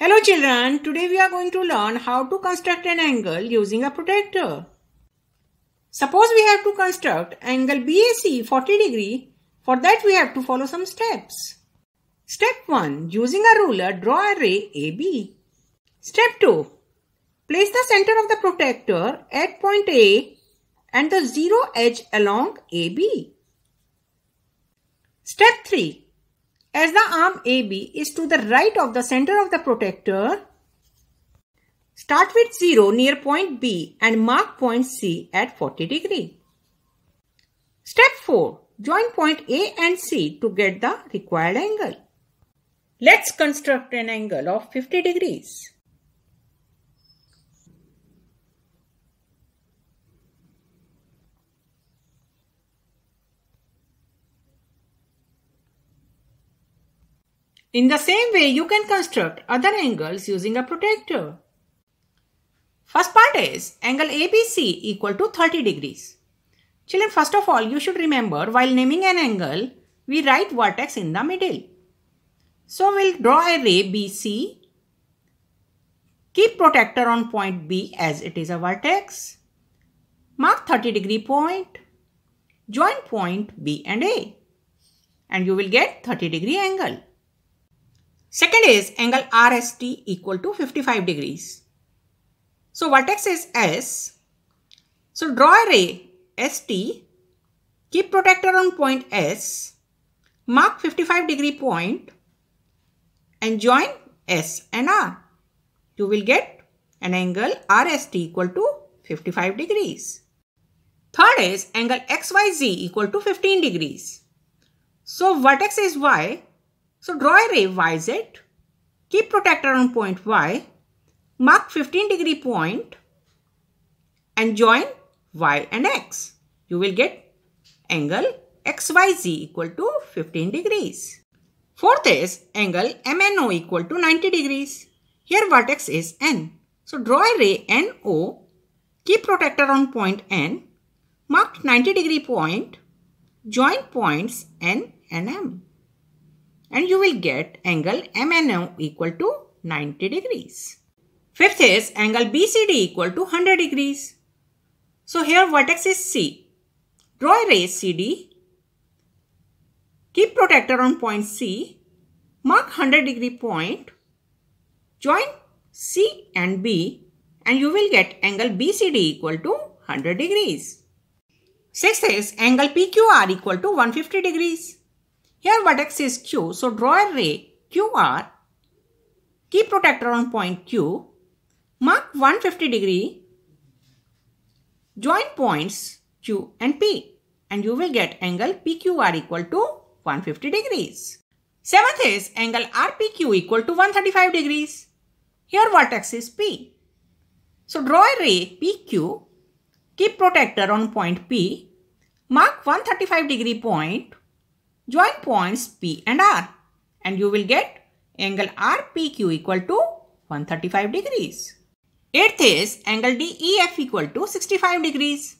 Hello children, today we are going to learn how to construct an angle using a protractor. Suppose we have to construct angle BAC 40 degree. For that we have to follow some steps. Step 1. Using a ruler, draw a ray AB. Step 2. Place the center of the protector at point A and the zero edge along AB. Step 3. As the arm AB is to the right of the center of the protector, start with 0 near point B and mark point C at 40 degree. Step 4. Join point A and C to get the required angle. Let's construct an angle of 50 degrees. In the same way, you can construct other angles using a protractor. First part is angle ABC equal to 30 degrees. Children, first of all, you should remember while naming an angle, we write vertex in the middle. So we'll draw a ray BC. Keep protector on point B as it is a vertex. Mark 30 degree point. Join point B and A. And you will get 30 degree angle. Second is angle RST equal to 55 degrees. So vertex is S. So draw a ray ST, keep protector on point S, mark 55 degree point and join S and R. You will get an angle RST equal to 55 degrees. Third is angle XYZ equal to 15 degrees. So vertex is Y so draw a ray YZ, keep protractor on point Y, mark 15 degree point and join Y and X. You will get angle XYZ equal to 15 degrees. Fourth is angle MNO equal to 90 degrees. Here vertex is N. So draw a ray NO, keep protractor on point N, mark 90 degree point, join points N and M and you will get angle MNO equal to 90 degrees. Fifth is angle BCD equal to 100 degrees. So here vertex is C. Draw a ray CD. Keep protector on point C. Mark 100 degree point. Join C and B and you will get angle BCD equal to 100 degrees. Sixth is angle PQR equal to 150 degrees. Here vertex is Q, so draw a ray QR, keep protractor on point Q, mark 150 degree, join points Q and P and you will get angle PQR equal to 150 degrees. Seventh is angle RPQ equal to 135 degrees. Here vertex is P. So draw a ray PQ, keep protractor on point P, mark 135 degree point Join points P and R and you will get angle RPQ equal to 135 degrees. Eighth is angle DEF equal to 65 degrees.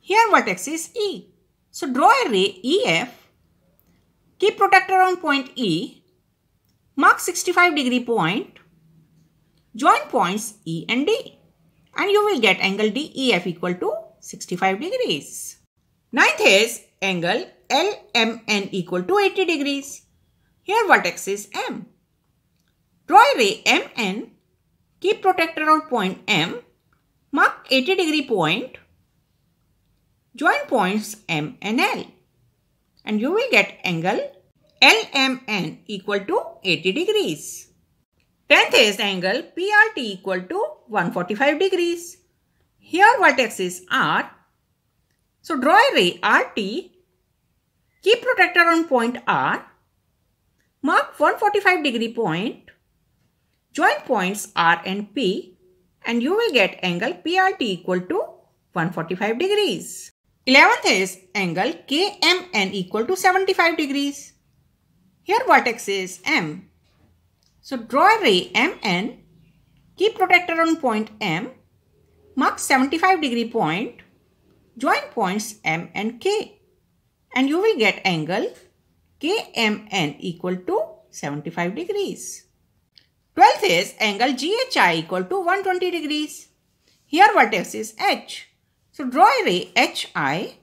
Here vertex is E. So draw a ray EF, keep protector on point E, mark 65 degree point, join points E and D and you will get angle DEF equal to 65 degrees. Ninth is angle LMN equal to 80 degrees. Here vertex is M. Draw a ray MN, keep protector on point M, mark 80 degree point, join points M and L and you will get angle LMN equal to 80 degrees. Tenth is angle PRT equal to 145 degrees. Here vertex is R. So draw a ray RT Keep protector on point R. Mark 145 degree point. Join points R and P and you will get angle PRT equal to 145 degrees. 11th is angle KMN equal to 75 degrees. Here vertex is M. So draw a ray MN. Keep protector on point M. Mark 75 degree point. Join points M and K and you will get angle KMN equal to 75 degrees. 12th is angle GHI equal to 120 degrees. Here vertex is H. So draw a ray HI,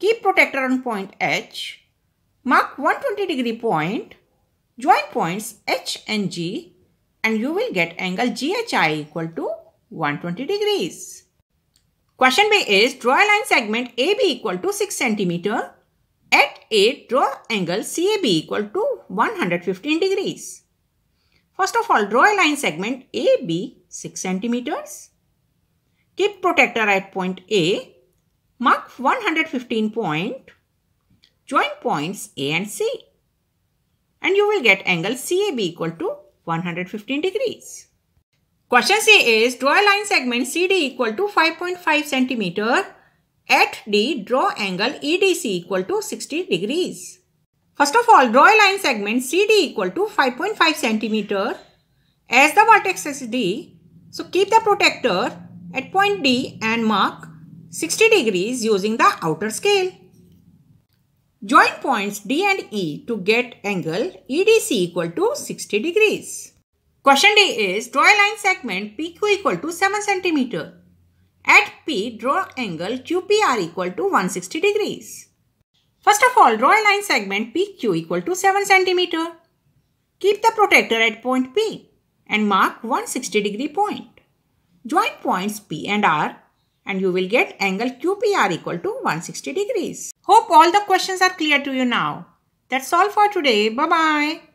keep protector on point H, mark 120 degree point, join points H and G and you will get angle GHI equal to 120 degrees. Question B is draw a line segment AB equal to 6 centimeter at A, draw angle CAB equal to 115 degrees. First of all, draw a line segment AB 6 centimeters. Keep protector at point A. Mark 115 point. Join points A and C. And you will get angle CAB equal to 115 degrees. Question C is draw a line segment CD equal to 5.5 centimeter at D, draw angle EDC equal to 60 degrees. First of all, draw a line segment CD equal to 5.5 cm as the vertex is D. So keep the protector at point D and mark 60 degrees using the outer scale. Join points D and E to get angle EDC equal to 60 degrees. Question D is draw a line segment PQ equal to 7 centimeter. At P, draw angle QPR equal to 160 degrees. First of all, draw a line segment PQ equal to 7 cm. Keep the protector at point P and mark 160 degree point. Join points P and R and you will get angle QPR equal to 160 degrees. Hope all the questions are clear to you now. That's all for today. Bye-bye.